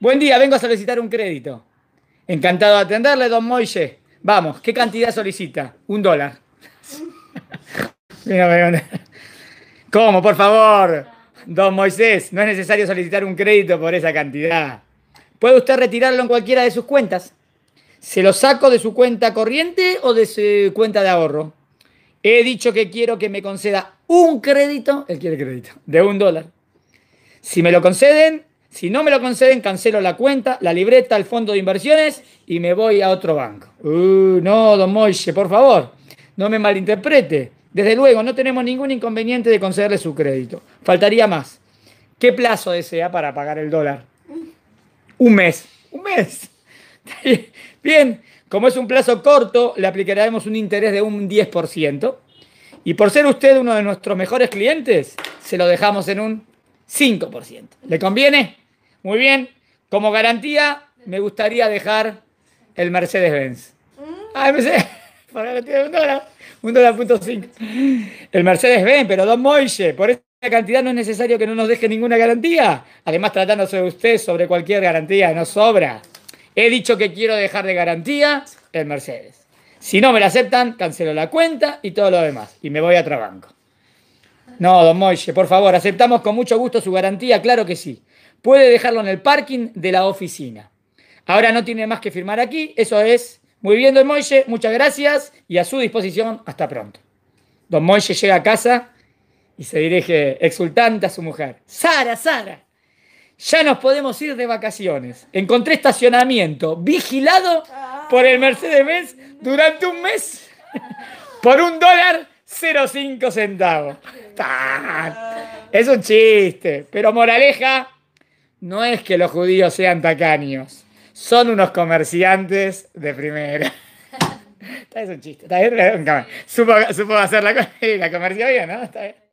Buen día, vengo a solicitar un crédito. Encantado de atenderle, don Moisés. Vamos, ¿qué cantidad solicita? Un dólar. ¿Cómo? Por favor, don Moisés, no es necesario solicitar un crédito por esa cantidad. Puede usted retirarlo en cualquiera de sus cuentas. ¿Se lo saco de su cuenta corriente o de su cuenta de ahorro? He dicho que quiero que me conceda un crédito, él quiere crédito, de un dólar. Si me lo conceden, si no me lo conceden, cancelo la cuenta, la libreta, el fondo de inversiones y me voy a otro banco. Uh, no, don Moise, por favor, no me malinterprete. Desde luego, no tenemos ningún inconveniente de concederle su crédito. Faltaría más. ¿Qué plazo desea para pagar el dólar? Un mes. Un mes. Bien, como es un plazo corto, le aplicaremos un interés de un 10%. Y por ser usted uno de nuestros mejores clientes, se lo dejamos en un 5%. ¿Le conviene? Muy bien, como garantía me gustaría dejar el Mercedes-Benz. Mm. Ah, el Mercedes, por garantía de un dólar, un dólar punto cinco. El Mercedes-Benz, pero Don Moise, por esta cantidad no es necesario que no nos deje ninguna garantía. Además, tratándose de usted sobre cualquier garantía, no sobra. He dicho que quiero dejar de garantía el Mercedes. Si no me la aceptan, cancelo la cuenta y todo lo demás. Y me voy a Trabanco. No, don Moishe, por favor, aceptamos con mucho gusto su garantía, claro que sí. Puede dejarlo en el parking de la oficina. Ahora no tiene más que firmar aquí, eso es. Muy bien, don Moishe, muchas gracias y a su disposición, hasta pronto. Don Moishe llega a casa y se dirige exultante a su mujer. Sara, Sara, ya nos podemos ir de vacaciones. Encontré estacionamiento vigilado por el Mercedes-Benz durante un mes por un dólar 0,5 centavos. Es un chiste. Pero moraleja, no es que los judíos sean tacaños. Son unos comerciantes de primera. es un chiste. Está bien, supo, supo hacer la, la ¿no? Está